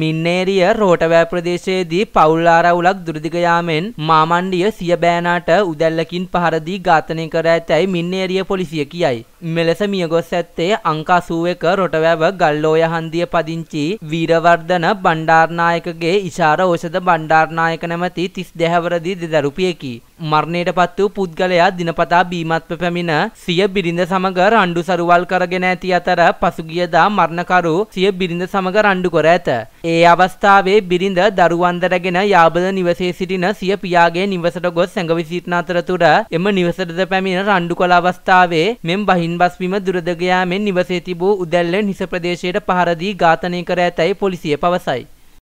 මින්නේරිය රෝටවෑ ප්‍රදේශයේදී පවුල් ආරවුලක් දුරදිග යාමෙන් මාමණ්ඩිය සිය බෑනාට උදැල්ලකින් පහර දී ඝාතනය කර ඇතැයි මින්නේරිය පොලිසිය කියයි. මෙලෙස මියගොස් ඇත්තේ අංක 81 රොටවැව ගල්ලෝය හන්දිය පදිංචි වීරවර්ධන බණ්ඩාරනායකගේ ඉෂාර ඖෂධ බණ්ඩාරනායක නැමැති 32 හැවරදී දෙදරුපියකි. මරණයටපත් වූ පුද්ගලයා දිනපතා බීමත්ව පැමිණ සිය බිරිඳ සමග රණ්ඩු සරුවල් කරගෙන ඇති අතර පසුගියදා මරණකරු සිය බිරිඳ සමග රණ්ඩු කර ඇත. ඒ අවස්ථාවේ බිරිඳ දරුවන් දරගෙන යාබද නිවසේ සිටින සිය පියාගේ නිවසට ගොස් සැඟවි සිටින අතරතුර එම නිවසටද පැමිණ රණ්ඩු කළ අවස්ථාවේ මෙම බහින්බස් වීම දුරද ගයාමෙන් නිවසේ තිබූ උදැල්ල නිස ප්‍රදේශයට පහර දී ඝාතනය කර ඇතැයි පොලිසිය පවසයි.